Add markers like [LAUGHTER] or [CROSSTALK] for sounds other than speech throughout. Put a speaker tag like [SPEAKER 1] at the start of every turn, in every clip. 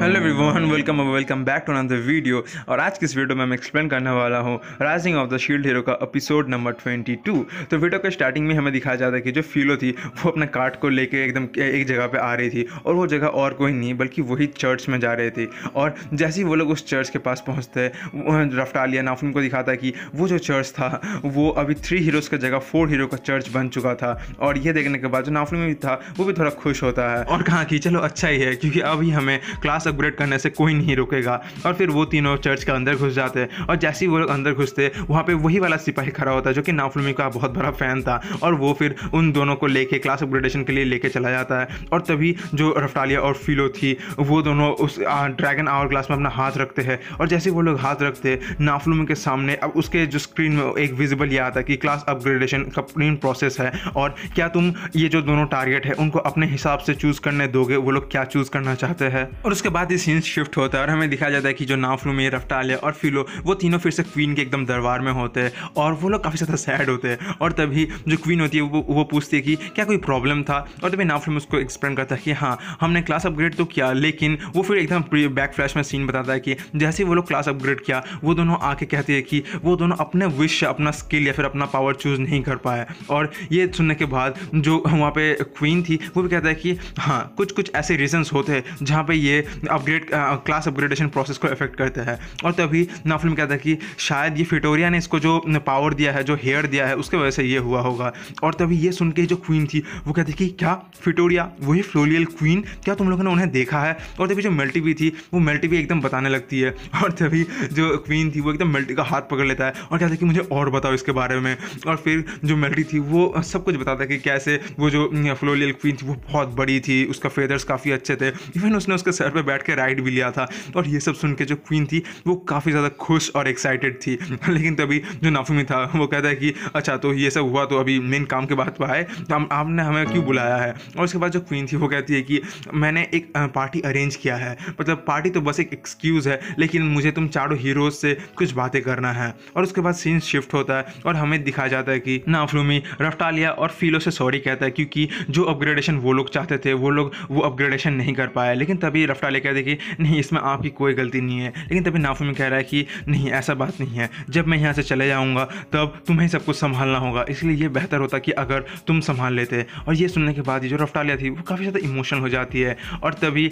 [SPEAKER 1] hello one welcome welcome back to another video और आज किस वीडियो में मैं एक्सप्लेन करने वाला हूँ rising of the shield hero का एपिसोड नंबर 22 तो वीडियो के स्टार्टिंग में हमें दिखाया जाता है कि जो फीलो थी वो अपने कार्ट को लेके एकदम एक जगह पे आ रही थी और वो जगह और कोई नहीं बल्कि वही चर्च में जा रही थी और जैसे ही वो लोग उस चर्च के पास पहुँचते रफ्टालिया नाफ को दिखाता है कि वो जो चर्च था वो अभी थ्री हीरोज़ का जगह फोर हीरो का चर्च बन चुका था और ये देखने के बाद जो नाफिन में भी था वो भी थोड़ा खुश होता है और कहा कि चलो अच्छा ही है क्योंकि अभी हमें क्लास अपग्रेड करने से कोई नहीं रोकेगा और फिर वो तीनों चर्च के अंदर घुस जाते हैं और जैसे ही वो लोग अंदर घुसते वहाँ पे वही वाला सिपाही खड़ा होता है जो कि नाफलमी का बहुत बड़ा फ़ैन था और वो फिर उन दोनों को लेके क्लास अपग्रेडेशन के लिए लेके चला जाता है और तभी जो रफ्तालिया और फिलो थी वो दोनों उस ड्रैगन आवर ग्लास में अपना हाथ रखते हैं और जैसे वो लोग हाथ रखते हैं नाफलूम के सामने अब उसके जो स्क्रीन में एक विजिबल ये आता है कि क्लास अपग्रेडेशन का मेन प्रोसेस है और क्या तुम ये जो दोनों टारगेट है उनको अपने हिसाब से चूज़ करने दोगे वो लोग क्या चूज़ करना चाहते हैं और उसके बाद ही सीन शिफ्ट होता है और हमें दिखाया जाता है कि जो नाफलू में रफ्टाले और फिलो वो तीनों फिर से क्वीन के एकदम दरबार में होते हैं और वो लोग काफ़ी ज़्यादा सैड होते हैं और तभी जो क्वीन होती है वो वो पूछती है कि क्या कोई प्रॉब्लम था और तभी नाफलू में उसको एक्सप्लेन करता है कि हाँ हमने क्लास अपग्रेड तो किया लेकिन वो फिर एकदम बैक फ्लैश में सीन बताता है कि जैसे वो लोग क्लास अपग्रेड किया वो दोनों आके कहते हैं कि वो दोनों अपने विश अपना स्किल या फिर अपना पावर चूज़ नहीं कर पाए और ये सुनने के बाद जो वहाँ पे क्वीन थी वो भी कहता है कि हाँ कुछ कुछ ऐसे रीजंस होते हैं जहाँ पे ये अपग्रेड क्लास अपग्रेडेशन प्रोसेस को इफेक्ट करता है और तभी नाफिल में कहता है कि शायद ये फिटोरिया ने इसको जो पावर दिया है जो हेयर दिया है उसके वजह से ये हुआ होगा और तभी ये सुन के जो क्वीन थी वो कहती कि क्या फिटोरिया वही फ्लोरियल क्वीन क्या तुम लोगों ने उन्हें देखा है और तभी जो मल्टीवी थी वो मल्टीवी एकदम बताने लगती है और तभी जो क्वीन थी वो एकदम मल्टी का हाथ पकड़ लेता है और कहता है कि मुझे और बताओ इसके बारे में और फिर जो मल्टी थी वो सब कुछ बताता है कि कैसे वो जो फ्लोरियल क्वीन थी वो बहुत बड़ी थी उसका फेदर्स काफ़ी अच्छे थे इवन उसने उसके सर पर बैठ बैठ के राइड भी लिया था और ये सब सुन के जो क्वीन थी वो काफ़ी ज़्यादा खुश और एक्साइटेड थी [LAUGHS] लेकिन तभी जो नाफुमी था वो कहता है कि अच्छा तो ये सब हुआ तो अभी मेन काम के बाद पर तो आए तो हम आपने हमें क्यों बुलाया है और उसके बाद जो क्वीन थी वो कहती है कि मैंने एक पार्टी अरेंज किया है मतलब पार्टी तो बस एक एक्सक्यूज़ है लेकिन मुझे तुम चारों हीरोज से कुछ बातें करना है और उसके बाद सीन शिफ्ट होता है और हमें दिखाया जाता है कि नाफलूमी रफ्टालिया और फीलो से सॉरी कहता है क्योंकि जो अपग्रेडेशन वो लोग चाहते थे वो लोग वो अपग्रेडेशन नहीं कर पाए लेकिन तभी रफ्टालिया कह दे कि नहीं इसमें आपकी कोई गलती नहीं है लेकिन तभी नाफिम कह रहा है कि नहीं ऐसा बात नहीं है जब मैं यहाँ से चले जाऊँगा तब तुम्हें सब कुछ संभालना होगा इसलिए ये बेहतर होता कि अगर तुम संभाल लेते और ये सुनने के बाद ये जो रफ्तालिया थी वो काफ़ी ज़्यादा इमोशनल हो जाती है और तभी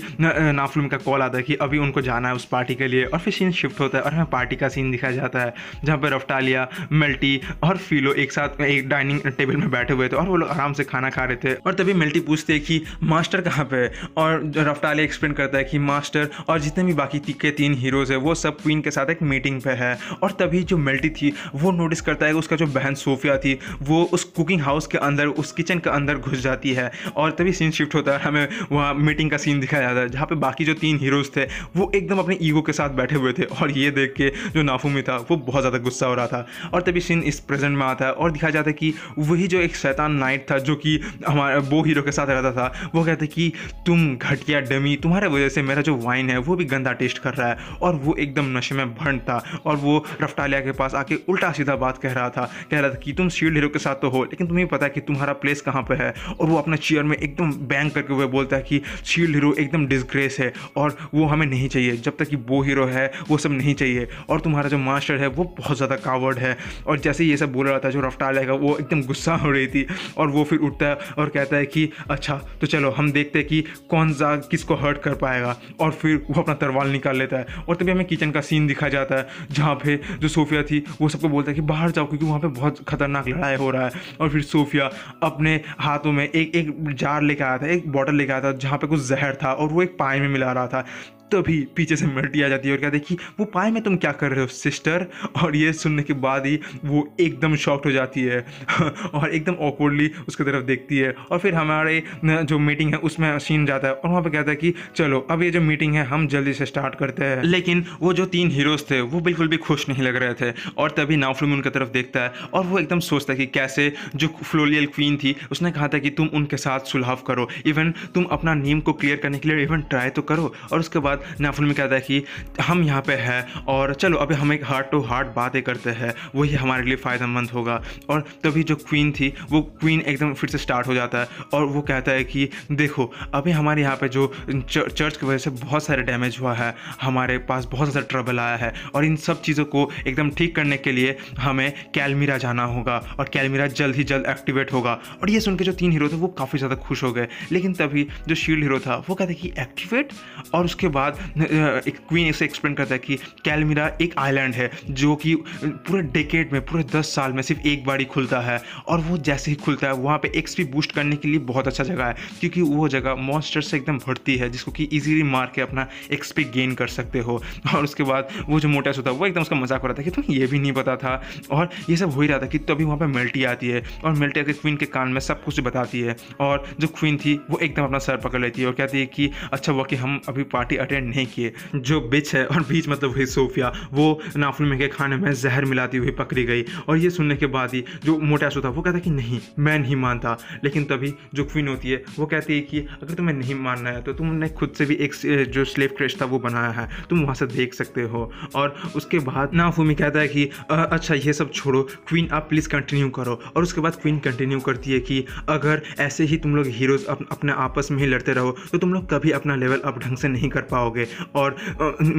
[SPEAKER 1] नाफुल का कॉल आता है कि अभी उनको जाना है उस पार्टी के लिए और फिर सीन शिफ्ट होता है और हमें पार्टी का सीन दिखाया जाता है जहाँ पर रफ्टालिया मल्टी और फीलो एक साथ एक डाइनिंग टेबल में बैठे हुए थे और वो लोग आराम से खाना खा रहे थे और तभी मल्टी पूछते कि मास्टर कहाँ है और रफ्टालिया एक्सप्लेन करता है कि मास्टर और जितने भी बाकी के तीन हीरोज़ है वो सब क्वीन के साथ एक मीटिंग पे है और तभी जो मेल्टी थी वो नोटिस करता है कि उसका जो बहन सोफिया थी वो उस कुकिंग हाउस के अंदर उस किचन के अंदर घुस जाती है और तभी सीन शिफ्ट होता है हमें वहाँ मीटिंग का सीन दिखाया जाता है जहाँ पर बाकी जो तीन हीरोज़ थे वो एकदम अपने ईगो के साथ बैठे हुए थे और ये देख के जो नाफूमी था वो बहुत ज़्यादा गुस्सा हो रहा था और तभी सीन इस प्रेजेंट में आता है और दिखाया जाता है कि वही जो एक शैतान नाइट था जो कि हमारा वो हीरो के साथ रहता था वो कहते कि तुम घटिया डमी तुम्हारे वजह से मेरा जो वाइन है वो भी गंदा टेस्ट कर रहा है और वो एकदम नशे में भंड था और वो रफ्टालिया के पास आके उल्टा सीधा बात कह रहा था कह रहा था कि तुम शील्ड हीरो के साथ तो हो लेकिन तुम्हें पता है कि तुम्हारा प्लेस कहाँ पर है और वो अपने चेयर में एकदम बैंग करके हुए बोलता है कि शील्ड हीरो एकदम डिसग्रेस है और वो हमें नहीं चाहिए जब तक कि वो हीरो है वो सब नहीं चाहिए और तुम्हारा जो मास्टर है वो बहुत ज़्यादा कावर्ड है और जैसे ये सब बोल रहा था जो रफ्तार है वो एकदम गुस्सा हो रही थी और वो फिर उठता है और कहता है कि अच्छा तो चलो हम देखते हैं कि कौन सा किसको हर्ट कर पाएगा था और फिर वो अपना तरवाल निकाल लेता है और तभी हमें किचन का सीन दिखा जाता है जहाँ पे जो सोफिया थी वो सबको बोलता है कि बाहर जाओ क्योंकि वहाँ पे बहुत खतरनाक लड़ाई हो रहा है और फिर सोफिया अपने हाथों में एक एक जार लेकर आया था एक बॉटल लेकर आया था जहाँ पे कुछ जहर था और वो एक पाए में मिला रहा था तभी पीछे से मल्टी आ जाती है और कहते कि वो पाए में तुम क्या कर रहे हो सिस्टर और ये सुनने के बाद ही वो एकदम शॉक्ट हो जाती है [LAUGHS] और एकदम ऑकवर्डली उसकी तरफ देखती है और फिर हमारे जो मीटिंग है उसमें सीन जाता है और वहाँ पर कहता है कि चलो अब ये जो मीटिंग है हम जल्दी से स्टार्ट करते हैं लेकिन वो जो तीन हीरोज थे वो बिल्कुल भी खुश नहीं लग रहे थे और तभी नावफ्लूम उनकी तरफ देखता है और वो एकदम सोचता है कि कैसे जो फ्लोलियल क्वीन थी उसने कहा था कि तुम उनके साथ सुलहाव करो इवन तुम अपना नीम को क्लियर करने के लिए इवन ट्राई तो करो और उसके बाद बाद नाफुल में कहता है कि हम यहाँ पे हैं और चलो अभी हम एक हार्ट टू हार्ट बातें करते हैं वही हमारे लिए फ़ायदेमंद होगा और तभी जो क्वीन थी वो क्वीन एकदम फिर से स्टार्ट हो जाता है और वो कहता है कि देखो अभी हमारे यहाँ पे जो चर्च की वजह से बहुत सारे डैमेज हुआ है हमारे पास बहुत ज़्यादा ट्रबल आया है और इन सब चीज़ों को एकदम ठीक करने के लिए हमें कैलमीरा जाना होगा और कैलमीरा जल्द ही जल्द एक्टिवेट होगा और ये सुन के जो तीन हीरो थे वो काफ़ी ज़्यादा खुश हो गए लेकिन तभी जो शील्ड हीरो था वो कहते कि एक्टिवेट और उसके बाद बाद एक क्वीन इसे एक्सप्लेन करता है कि कैलमिरा एक आइलैंड है जो कि पूरे डेकेड में पूरे दस साल में सिर्फ एक बार ही खुलता है और वो जैसे ही खुलता है वहाँ पर एक्सपी बूस्ट करने के लिए बहुत अच्छा जगह है क्योंकि वो जगह मॉन्स्टर से एकदम भरती है जिसको कि ईजिली मार के अपना एक्सपी गेन कर सकते हो और उसके बाद वो जो मोटा होता है वो एकदम उसका मजाक हो रहा था कि तुम्हें ये भी नहीं पता था और ये सब हो ही रहा था कि तभी वहाँ पर मेल्टी आती है और मेल्टी आकर क्वीन के कान में सब कुछ बताती है और जो क्वीन थी वो एकदम अपना सर पकड़ लेती है और कहती है कि अच्छा वो कि हम अभी पार्टी अटेंड अटेंड नहीं किए जो बिच है और बीच मतलब वही सोफिया वो नाफुल में के खाने में जहर मिलाती हुई पकड़ी गई और ये सुनने के बाद ही जो मोटा सो था वो कहता कि नहीं मैं नहीं मानता लेकिन तभी जो क्वीन होती है वो कहती है कि अगर तुम्हें नहीं मानना है तो तुमने खुद से भी एक जो स्लेव क्रेश था वो बनाया है तुम वहाँ से देख सकते हो और उसके बाद नाफूमी कहता है कि अच्छा ये सब छोड़ो क्वीन आप प्लीज़ कंटिन्यू करो और उसके बाद क्वीन कंटिन्यू करती है कि अगर ऐसे ही तुम लोग हीरोज़ अप, अपने आपस में ही लड़ते रहो तो तुम लोग कभी अपना लेवल अप ढंग से नहीं कर पाओ पाओगे और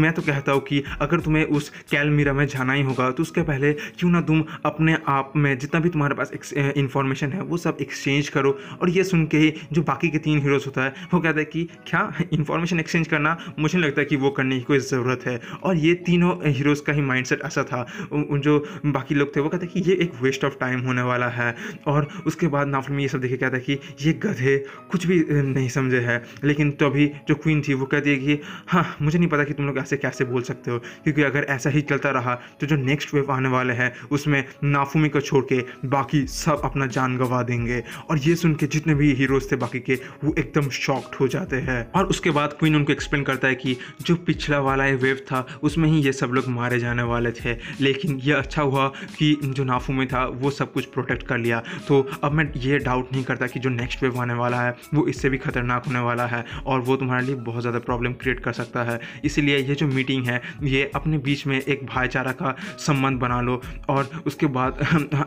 [SPEAKER 1] मैं तो कहता हूँ कि अगर तुम्हें उस कैलमीरा में जाना ही होगा तो उसके पहले क्यों ना तुम अपने आप में जितना भी तुम्हारे पास इन्फॉर्मेशन है वो सब एक्सचेंज करो और ये सुन के ही जो बाकी के तीन हीरोज़ होता है वो कहता है कि क्या इन्फॉर्मेशन एक्सचेंज करना मुझे नहीं लगता कि वो करने की कोई ज़रूरत है और ये तीनों हीरोज़ का ही माइंड ऐसा था उन जो बाकी लोग थे वो कहते कि ये एक वेस्ट ऑफ टाइम होने वाला है और उसके बाद नाफल में ये सब देखे कहता है कि ये गधे कुछ भी नहीं समझे है लेकिन तभी तो जो क्वीन थी वो कहती है कि हाँ मुझे नहीं पता कि तुम लोग ऐसे कैसे बोल सकते हो क्योंकि अगर ऐसा ही चलता रहा तो जो नेक्स्ट वेव आने वाले हैं उसमें नाफुमी को छोड़ के बाकी सब अपना जान गंवा देंगे और ये सुन के जितने भी हीरोज थे बाकी के वो एकदम शॉक्ड हो जाते हैं और उसके बाद क्वीन उनको एक्सप्लेन करता है कि जो पिछला वाला वेव था उसमें ही ये सब लोग मारे जाने वाले थे लेकिन यह अच्छा हुआ कि जो नाफुमी था वो सब कुछ प्रोटेक्ट कर लिया तो अब मैं ये डाउट नहीं करता कि जो नेक्स्ट वेव आने वाला है वो इससे भी खतरनाक होने वाला है और वो तुम्हारे लिए बहुत ज़्यादा प्रॉब्लम क्रिएट कर सकता है इसीलिए ये जो मीटिंग है ये अपने बीच में एक भाईचारा का संबंध बना लो और उसके बाद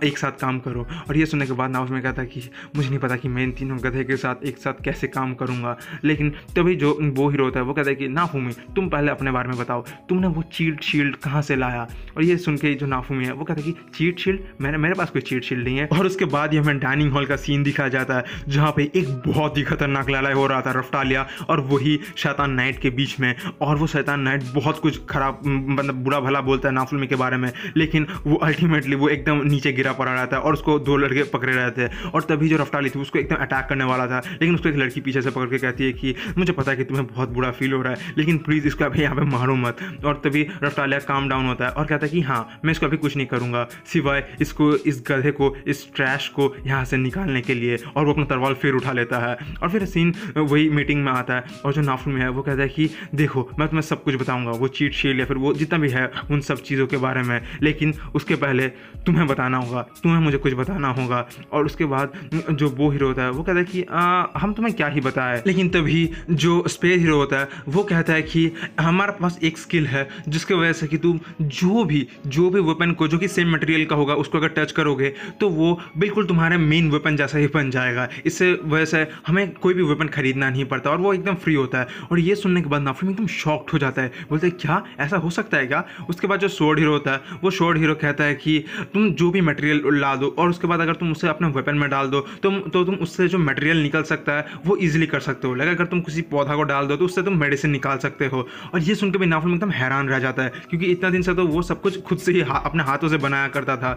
[SPEAKER 1] [LAUGHS] एक साथ काम करो और ये सुनने के बाद नाउस में कहता कि मुझे नहीं पता कि मैं इन तीनों गधे के साथ एक साथ कैसे काम करूँगा लेकिन तभी जो वो हीरो होता है वो कहता है कि नाफूमी तुम पहले अपने बारे में बताओ तुमने वो चीट शील्ड कहाँ से लाया और ये सुन के जो नाफूमी है वो कहता है कि चीट शील्ड मैंने मेरे पास कोई चीट शील्ड नहीं है और उसके बाद ये हमें डाइनिंग हॉल का सीन दिखाया जाता है जहाँ पे एक बहुत ही खतरनाक लड़ाई हो रहा था रफ्टालिया और वही शैतान नाइट के बीच बीच में और वो शैतान नाइट बहुत कुछ खराब मतलब बुरा भला बोलता है नाफुलमी के बारे में लेकिन वो अल्टीमेटली वो एकदम नीचे गिरा पड़ा रहता है और उसको दो लड़के पकड़े रहते हैं और तभी जो रफ्टाली थी उसको एकदम अटैक करने वाला था लेकिन उसको एक लड़की पीछे से पकड़ के कहती है कि मुझे पता है कि तुम्हें बहुत बुरा फील हो रहा है लेकिन प्लीज़ इसको अभी यहाँ पर मारो मत और तभी रफ्तालिया काम डाउन होता है और कहता है कि हाँ मैं इसको अभी कुछ नहीं करूँगा सिवाय इसको इस गधे को इस ट्रैश को यहाँ से निकालने के लिए और वो अपना तरवाल फिर उठा लेता है और फिर सीन वही मीटिंग में आता है और जो नाफुल में है वो कहता है कि देखो मैं तुम्हें सब कुछ बताऊंगा वो चीट शीट या फिर वो जितना भी है उन सब चीज़ों के बारे में लेकिन उसके पहले तुम्हें बताना होगा तुम्हें मुझे कुछ बताना होगा और उसके बाद जो वो हीरो होता है वो कहता है कि आ, हम तुम्हें क्या ही बताए लेकिन तभी जो स्पेस हीरो होता है वो कहता है कि हमारे पास एक स्किल है जिसके वजह से कि तुम जो भी जो भी वेपन को जो कि सेम मटेरियल का होगा उसको अगर टच करोगे तो वो बिल्कुल तुम्हारे मेन वेपन जैसा ही बन जाएगा इससे वजह से हमें कोई भी वेपन खरीदना नहीं पड़ता और वो एकदम फ्री होता है और ये सुनने के बाद बाद ना फिल्म एकदम शॉक्ड हो जाता है बोलते हैं क्या ऐसा हो सकता है क्या उसके बाद जो शोर्ड हीरो होता है वो शोर्ड हीरो कहता है कि तुम जो भी मटेरियल ला दो और उसके बाद अगर तुम उसे अपने वेपन में डाल दो तुम तो तुम उससे जो मटेरियल निकल सकता है वो ईजिली कर सकते हो लेकिन अगर तुम किसी पौधा को डाल दो तो उससे तुम मेडिसिन निकाल सकते हो और ये सुनकर भी ना फिल्म एकदम हैरान रह जाता है क्योंकि इतना दिन से तो वो सब कुछ खुद से ही अपने हाथों से बनाया करता था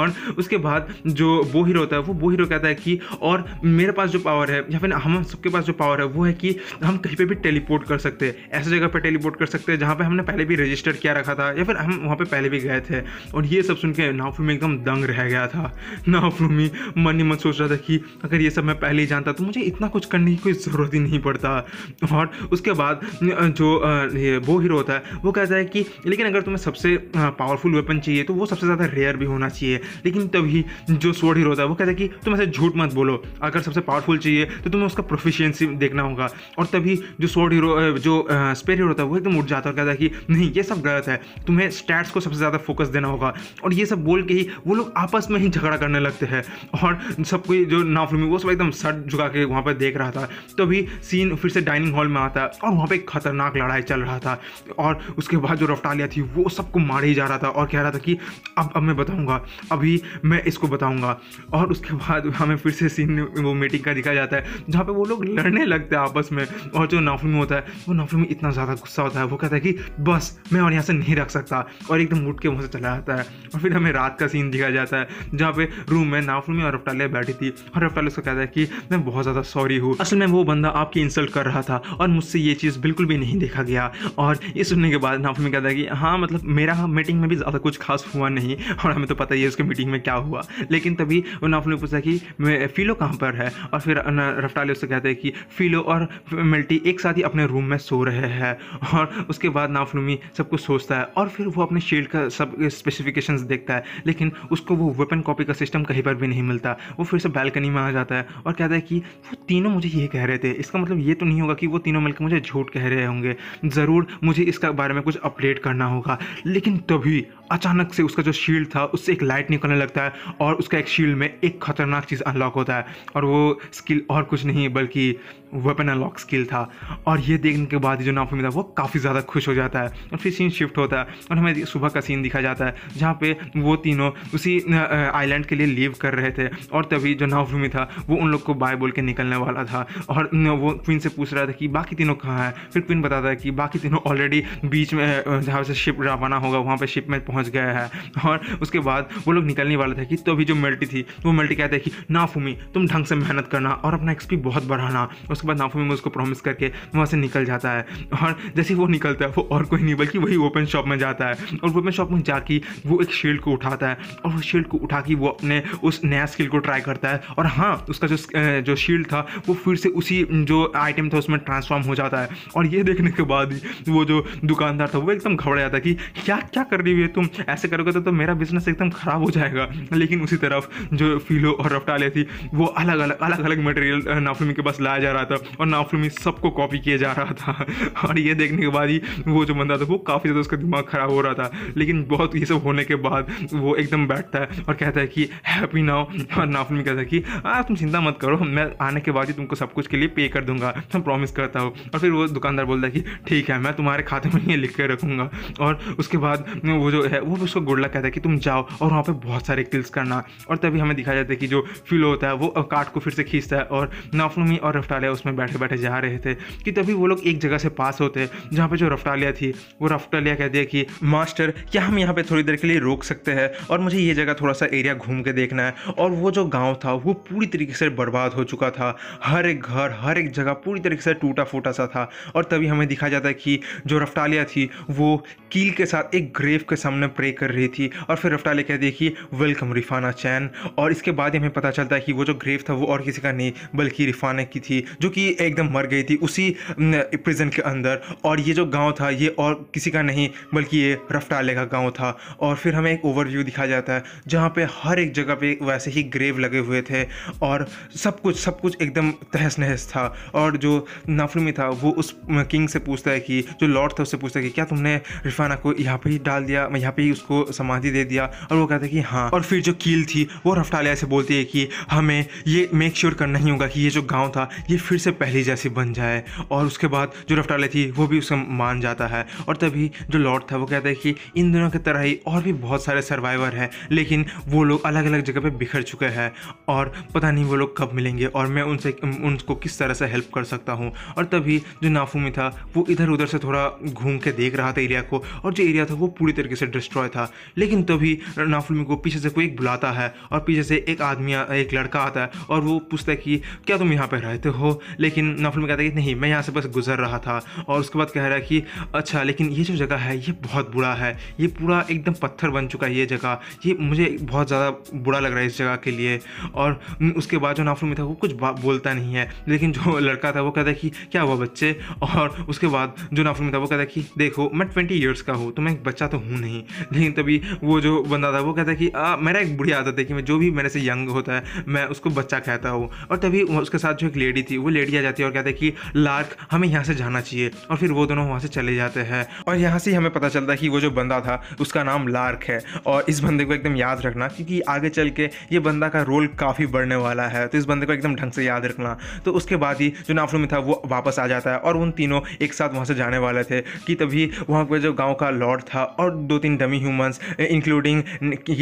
[SPEAKER 1] और उसके बाद जो वो हीरो होता है वो वो हीरो कहता है कि और मेरे पास जो पावर है या फिर हम सबके पास जो पावर है वो है कि हम कहीं पर भी टेलीपोर्ट कर सकते सकते हैं ऐसे जगह पर टेलीपोर्ट कर सकते हैं जहाँ पर हमने पहले भी रजिस्टर किया रखा था या फिर हम वहाँ पर पहले भी गए थे और ये सब सुन के नावफ्लूमी एकदम दंग रह गया था नावफ्लूमी मन ही मन सोच रहा था कि अगर ये सब मैं पहले ही जानता तो मुझे इतना कुछ करने की कोई ज़रूरत ही नहीं पड़ता और उसके बाद जो वो हीरो होता है वो कहता है कि लेकिन अगर तुम्हें सबसे पावरफुल वेपन चाहिए तो वो सबसे ज़्यादा रेयर भी होना चाहिए लेकिन तभी जो स्वर्ड हीरो होता है वो कहता है कि तुम ऐसे झूठ मत बोलो अगर सबसे पावरफुल चाहिए तो तुम्हें उसका प्रोफिशियंसी देखना होगा और तभी जो स्वर्ड हीरो जो जो स्पेयर हीरो होता है वो एकदम उठ जाता है और कहता है कि नहीं ये सब गलत है तुम्हें स्टैट्स को सबसे ज़्यादा फोकस देना होगा और ये सब बोल के ही वो लोग आपस में ही झगड़ा करने लगते हैं और सब कोई जो नाफलमी वो सब एकदम सट झुका के वहाँ पर देख रहा था तभी तो सीन फिर से डाइनिंग हॉल में आता है और वहाँ पर एक खतरनाक लड़ाई चल रहा था और उसके बाद जो रफ्तालिया थी वो सबको मार ही जा रहा था और कह रहा था कि अब अब मैं बताऊँगा अभी मैं इसको बताऊँगा और उसके बाद हमें फिर से सीन वो मीटिंग का दिखाया जाता है जहाँ पर वो लोग लड़ने लगते हैं आपस में और जो नाफलमी होता है वो नोफल में इतना ज़्यादा गुस्सा होता है वो कहता है कि बस मैं और यहाँ से नहीं रख सकता और एकदम उठ के वहाँ से चला जाता है और फिर हमें रात का सीन दिखाया जाता है जहाँ पे रूम में नाफुल में और रफ्तालिया बैठी थी और रफ्टाले उसको कहता है कि मैं बहुत ज़्यादा सॉरी हूँ असल में वो बंदा आपकी इंसल्ट कर रहा था और मुझसे ये चीज़ बिल्कुल भी नहीं देखा गया और ये सुनने के बाद नाफुल में कहता है कि हाँ मतलब मेरा मीटिंग में भी ज़्यादा कुछ खास हुआ नहीं और हमें तो पता ही है उसके मीटिंग में क्या हुआ लेकिन तभी नाफुल ने पूछा कि फिलो कहाँ पर है और फिर रफ्टाले उससे कहते हैं कि फिलो और मिल्टी एक साथ ही अपने रूम में सो रहे हैं और उसके बाद नाफनुमी सब कुछ सोचता है और फिर वो अपने शील्ड का सब स्पेसिफिकेशन देखता है लेकिन उसको वो वेपन कॉपी का सिस्टम कहीं पर भी नहीं मिलता वो फिर से बैल्कनी में आ जाता है और कहता है कि वो तीनों मुझे ये कह रहे थे इसका मतलब ये तो नहीं होगा कि वो तीनों मिलकर मुझे झूठ कह रहे होंगे ज़रूर मुझे इसका बारे में कुछ अपडेट करना होगा लेकिन तभी अचानक से उसका जो शील्ड था उससे एक लाइट निकलने लगता है और उसका एक शील्ड में एक खतरनाक चीज़ अनलॉक होता है और वो स्किल और कुछ नहीं बल्कि वेपन अनलॉक स्किल था और ये देखने के बाद जो नाफमी था वो काफ़ी ज़्यादा खुश हो जाता है और फिर सीन शिफ्ट होता है और हमें सुबह का सीन दिखा जाता है जहाँ पे वो तीनों उसी आइलैंड के लिए लीव कर रहे थे और तभी जो नावभूमि था वो उन लोग को बाय बोल के निकलने वाला था और वो क्वीन से पूछ रहा था कि बाकी तीनों कहाँ हैं फिर क्वीन बताता है कि बाकी तीनों ऑलरेडी बीच में जहाँ से शिप रवाना होगा वहाँ पर शिप में पहुँच गया है और उसके बाद वो लोग निकलने वाला था कि तभी जो मल्टी थी वो मल्टी कहते हैं कि नाफूमी तुम ढंग से मेहनत करना और अपना एक्सपी बहुत बढ़ाना उस उसके बाद नाफो में उसको प्रॉमिस करके वहाँ से निकल जाता है और जैसे वो निकलता है वो और कोई नहीं बल्कि वही ओपन शॉप में जाता है और ओपन शॉप में जाके वो एक शील्ड को उठाता है और वो शील्ड को उठा के वो अपने उस नया स्किल को ट्राई करता है और हाँ उसका जो जो शील्ड था वो फिर से उसी जो आइटम था उसमें ट्रांसफॉर्म हो जाता है और ये देखने के बाद ही वो जो दुकानदार था वो एकदम घबरा जाता है कि क्या क्या कर रही है तुम ऐसे करोगे तो, तो मेरा बिजनेस एकदम ख़राब हो जाएगा लेकिन उसी तरफ जो फीलो और रफ्टाले थी वो अलग अलग अलग अलग मटेरियल नाफिमी के पास लाया जा रहा था था और नाफुल में सबको कॉपी किया जा रहा था और ये देखने के बाद ही वो जो बंदा था वो काफ़ी ज़्यादा उसका दिमाग ख़राब हो रहा था लेकिन बहुत ये सब होने के बाद वो एकदम बैठता है और कहता है कि हैप्पी नाउ और नाफुल में कहता है कि आ तुम चिंता मत करो मैं आने के बाद ही तुमको सब कुछ के लिए पे कर दूंगा मैं प्रॉमिस करता हूँ और फिर वो दुकानदार बोलता है कि ठीक है मैं तुम्हारे खाते में ये लिख कर रखूँगा और उसके बाद वो जो है वो उसको गुड़ला कहता है कि तुम जाओ और वहाँ पर बहुत सारे किल्स करना और तभी हमें दिखाया जाता है कि जो फिलो होता है वो काट को फिर से खींचता है और नाफलूमी और रफ्तार है में बैठे बैठे जा रहे थे कि तभी वो लोग एक जगह से पास होते जहाँ पर जो रफ्टालिया थी वो रफ्टालिया कहती है कि मास्टर क्या हम यहाँ पर थोड़ी देर के लिए रोक सकते हैं और मुझे ये जगह थोड़ा सा एरिया घूम के देखना है और वो जो गाँव था वो पूरी तरीके से बर्बाद हो चुका था हर एक घर हर एक जगह पूरी तरीके से टूटा फूटा सा था और तभी हमें दिखा जाता है कि जो रफ्टालिया थी वो कील के साथ एक ग्रेव के सामने प्रे कर रही थी और फिर रफ्टालिया कह है वेलकम रिफाना चैन और इसके बाद हमें पता चलता है कि वो जो ग्रेव था वो और किसी का नहीं बल्कि रिफाना की थी जो कि एकदम मर गई थी उसी प्रिजन के अंदर और ये जो गांव था ये और किसी का नहीं बल्कि ये रफ्टाले का गांव था और फिर हमें एक ओवरव्यू दिखाया जाता है जहाँ पे हर एक जगह पे वैसे ही ग्रेव लगे हुए थे और सब कुछ सब कुछ एकदम तहस नहस था और जो नाफरमी था वो उस किंग से पूछता है कि जो लॉर्ड था उससे पूछता है कि क्या तुमने रिफाना को यहाँ पर ही डाल दिया यहाँ पर ही उसको समाधि दे दिया और वो कहता है कि हाँ और फिर जो कील थी वो रफ्टाले से बोलती है कि हमें ये मेक श्योर करना ही होगा कि ये जो गाँव था ये फिर से पहली जैसी बन जाए और उसके बाद जो रफ्तार थी वो भी उसे मान जाता है और तभी जो लॉर्ड था वो कहता है कि इन दोनों की तरह ही और भी बहुत सारे सर्वाइवर हैं लेकिन वो लोग अलग अलग जगह पे बिखर चुके हैं और पता नहीं वो लोग कब मिलेंगे और मैं उनसे उनको किस तरह से हेल्प कर सकता हूँ और तभी जो नाफूमी था वो इधर उधर से थोड़ा घूम के देख रहा था एरिया को और जो एरिया था वो पूरी तरीके से डिस्ट्रॉय था लेकिन तभी नाफूमी को पीछे से कोई एक बुलाता है और पीछे से एक आदमी एक लड़का आता है और वो पूछता है कि क्या तुम यहाँ पर रहते हो लेकिन नफल में कहता है कि नहीं मैं यहाँ से बस गुजर रहा था और उसके बाद कह रहा है कि अच्छा लेकिन ये जो जगह है ये बहुत बुरा है ये पूरा एकदम पत्थर बन चुका है ये जगह ये मुझे बहुत ज़्यादा बुरा लग रहा है इस जगह के लिए और उसके बाद जो नाफल में था वो कुछ बोलता नहीं है लेकिन जो [LAUGHS] लड़का था वो कहता है कि क्या हुआ बच्चे और उसके बाद जो नाफल में था वो कहता है कि देखो मैं ट्वेंटी ईयर्स का हूँ तो मैं एक बच्चा तो हूँ नहीं लेकिन तभी वो जो बंदा था वो कहता है कि आ, मेरा एक बुढ़िया आदत है कि मैं जो भी मेरे से यंग होता है मैं उसको बच्चा कहता हूँ और तभी उसके साथ जो एक लेडी थी वो लेडिया जाती है और कहते हैं कि लार्क हमें यहाँ से जाना चाहिए और फिर वो दोनों वहाँ से चले जाते हैं और यहाँ से ही हमें पता चलता है कि वो जो बंदा था उसका नाम लार्क है और इस बंदे को एकदम याद रखना क्योंकि आगे चल के ये बंदा का रोल काफ़ी बढ़ने वाला है तो इस बंदे को एकदम ढंग से याद रखना तो उसके बाद ही जो में था वो वापस आ जाता है और उन तीनों एक साथ वहाँ से जाने वाले थे कि तभी वहाँ पर जो गाँव का लॉर्ड था और दो तीन डमी ह्यूमन्स इंक्लूडिंग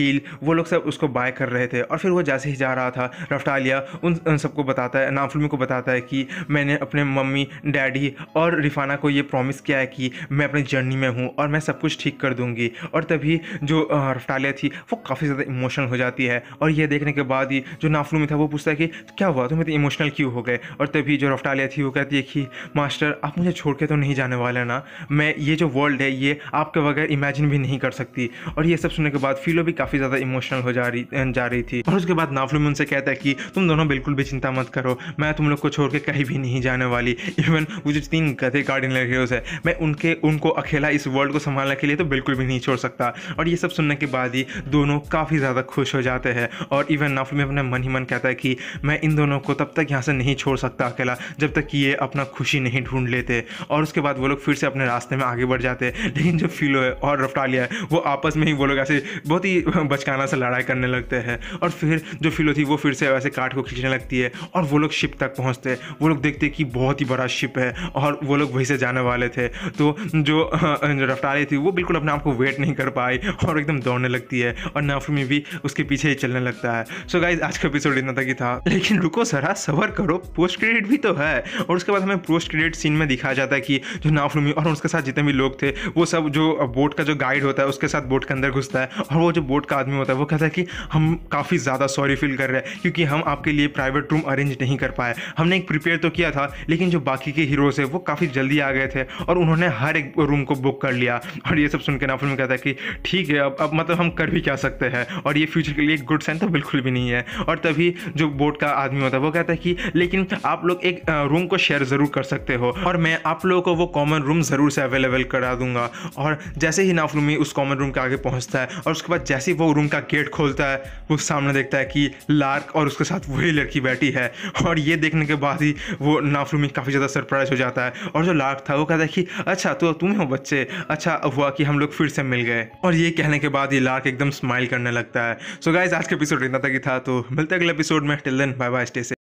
[SPEAKER 1] हील वो लोग सब उसको बाय कर रहे थे और फिर वो जैसे ही जा रहा था रफ्टालिया उन, उन सबको बताता है नाफुलमी को बताता है है कि मैंने अपने मम्मी डैडी और रिफाना को ये प्रॉमिस किया है कि मैं अपनी जर्नी में हूँ और मैं सब कुछ ठीक कर दूँगी और तभी जो रफ्तालिया थी वो काफ़ी ज़्यादा इमोशनल हो जाती है और यह देखने के बाद ही जो में था वो पूछता है कि तो क्या हुआ तुम्हें तो इमोशनल क्यों हो गए और तभी जो रफ्तालिया थी वो कहती है कि मास्टर आप मुझे छोड़ के तो नहीं जाने वाले ना मैं ये जो वर्ल्ड है ये आपके बगैर इमेजिन भी नहीं कर सकती और ये सब सुनने के बाद फीलो भी काफ़ी ज़्यादा इमोशनल हो जा रही जा रही थी और उसके बाद में उनसे कहता है कि तुम दोनों बिल्कुल भी चिंता मत करो मैं तुम लोग को छोड़ के कहीं भी नहीं जाने वाली इवन वो जो तीन गधे कार्डिनल हीरोज है मैं उनके उनको अकेला इस वर्ल्ड को संभालने के लिए तो बिल्कुल भी नहीं छोड़ सकता और ये सब सुनने के बाद ही दोनों काफ़ी ज़्यादा खुश हो जाते हैं और इवन नाफिल में अपने मन ही मन कहता है कि मैं इन दोनों को तब तक यहाँ से नहीं छोड़ सकता अकेला जब तक कि ये अपना खुशी नहीं ढूंढ लेते और उसके बाद वो लोग फिर से अपने रास्ते में आगे बढ़ जाते हैं लेकिन जो फीलो है और रफ्टालिया है वो आपस में ही वो लोग ऐसे बहुत ही बचकाना से लड़ाई करने लगते हैं और फिर जो फीलो थी वो फिर से वैसे काट को खींचने लगती है और वो लोग शिप तक पहुँचते वो लोग देखते कि बहुत ही बड़ा शिप है और वो लोग वहीं से जाने वाले थे तो जो रफ्तारी थी वो बिल्कुल अपने आप को वेट नहीं कर पाई और एकदम दौड़ने लगती है और नाफमी भी उसके पीछे ही चलने लगता है सो so गाइज आज का एपिसोड इतना तक ही था लेकिन रुको सरा सबर करो पोस्ट क्रेडिट भी तो है और उसके बाद हमें पोस्ट क्रेडिट सीन में दिखाया जाता है कि जो नाफरूमी और उसके साथ जितने भी लोग थे वो सब जो बोट का जो गाइड होता है उसके साथ बोट के अंदर घुसता है और वो जो बोट का आदमी होता है वो कहता है कि हम काफ़ी ज़्यादा सॉरी फील कर रहे हैं क्योंकि हम आपके लिए प्राइवेट रूम अरेंज नहीं कर पाए हमने एक प्रिपेयर तो किया था लेकिन जो बाकी के हीरोज है वो काफ़ी जल्दी आ गए थे और उन्होंने हर एक रूम को बुक कर लिया और ये सब सुन के नाफुल में कहता है कि ठीक है अब अब मतलब हम कर भी क्या सकते हैं और ये फ्यूचर के लिए गुड साइन तो बिल्कुल भी नहीं है और तभी जो बोर्ड का आदमी होता है वो कहता है कि लेकिन आप लोग एक रूम को शेयर ज़रूर कर सकते हो और मैं आप लोगों को वो कॉमन रूम ज़रूर से अवेलेबल करा दूंगा और जैसे ही नाफलूमी उस कॉमन रूम के आगे पहुंचता है और उसके बाद जैसे ही वो रूम का गेट खोलता है वो सामने देखता है कि लार्क और उसके साथ वही लड़की बैठी है और ये देखने के बाद साथ ही वो नाफरू में काफ़ी ज़्यादा सरप्राइज हो जाता है और जो लार्क था वो कहता है कि अच्छा तो तुम हो बच्चे अच्छा हुआ कि हम लोग फिर से मिल गए और ये कहने के बाद ये लार्क एकदम स्माइल करने लगता है सो so गाइज आज का एपिसोड इतना तक ही था तो मिलते अगले एपिसोड में till then bye bye stay से